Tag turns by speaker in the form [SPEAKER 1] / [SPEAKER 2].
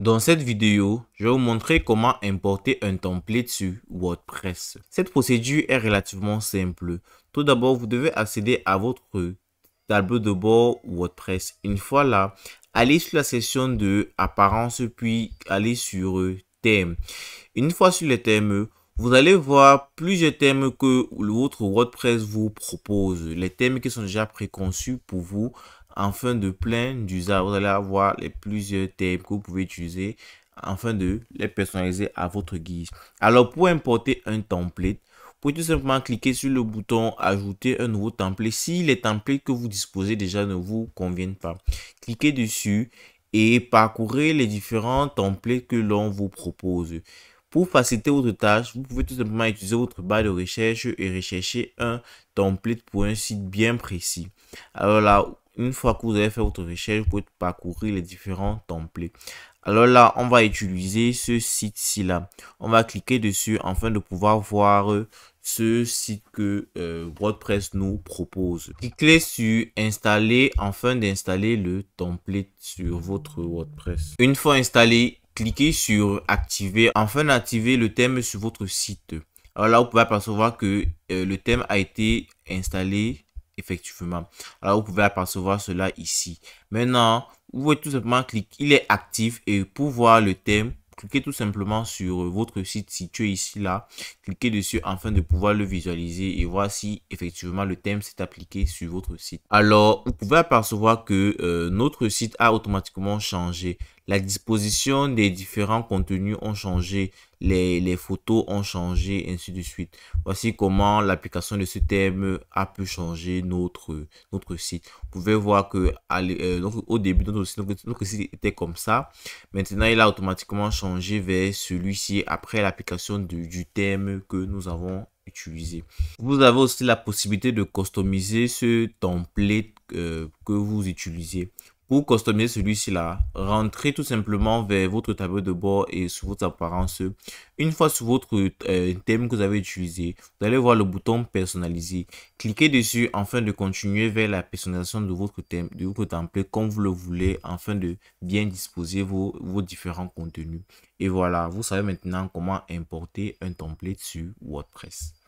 [SPEAKER 1] Dans cette vidéo, je vais vous montrer comment importer un template sur WordPress. Cette procédure est relativement simple. Tout d'abord, vous devez accéder à votre tableau de bord WordPress. Une fois là, allez sur la section de apparence puis allez sur thème. Une fois sur les thèmes, vous allez voir plusieurs thèmes que votre WordPress vous propose, les thèmes qui sont déjà préconçus pour vous fin de plein d'usage, vous allez avoir les plusieurs thèmes que vous pouvez utiliser afin de les personnaliser à votre guise. Alors pour importer un template, vous pouvez tout simplement cliquer sur le bouton ajouter un nouveau template si les templates que vous disposez déjà ne vous conviennent pas. Cliquez dessus et parcourez les différents templates que l'on vous propose. Pour faciliter votre tâche, vous pouvez tout simplement utiliser votre barre de recherche et rechercher un template pour un site bien précis. Alors là, une fois que vous avez fait votre recherche, vous pouvez parcourir les différents templates. Alors là, on va utiliser ce site-ci là. On va cliquer dessus afin de pouvoir voir ce site que euh, WordPress nous propose. Cliquez sur installer afin d'installer le template sur votre WordPress. Une fois installé, cliquez sur activer afin d'activer le thème sur votre site. Alors là, vous pouvez apercevoir que euh, le thème a été installé effectivement. Alors, vous pouvez apercevoir cela ici. Maintenant, vous pouvez tout simplement cliquer, il est actif et pour voir le thème, cliquez tout simplement sur votre site situé ici là, cliquez dessus afin de pouvoir le visualiser et voir si effectivement le thème s'est appliqué sur votre site. Alors, vous pouvez apercevoir que euh, notre site a automatiquement changé la disposition des différents contenus ont changé, les, photos ont changé, ainsi de suite. Voici comment l'application de ce thème a pu changer notre, notre site. Vous pouvez voir que euh, au début, notre site, était comme ça. Maintenant, il a automatiquement changé vers celui-ci après l'application du thème que nous avons utilisé Vous avez aussi la possibilité de customiser ce template euh, que vous utilisez. Pour customiser celui-ci-là, rentrez tout simplement vers votre tableau de bord et sous votre apparence. Une fois sur votre euh, thème que vous avez utilisé, vous allez voir le bouton personnaliser. Cliquez dessus afin de continuer vers la personnalisation de votre thème, de votre template comme vous le voulez afin de bien disposer vos, vos différents contenus. Et voilà, vous savez maintenant comment importer un template sur WordPress.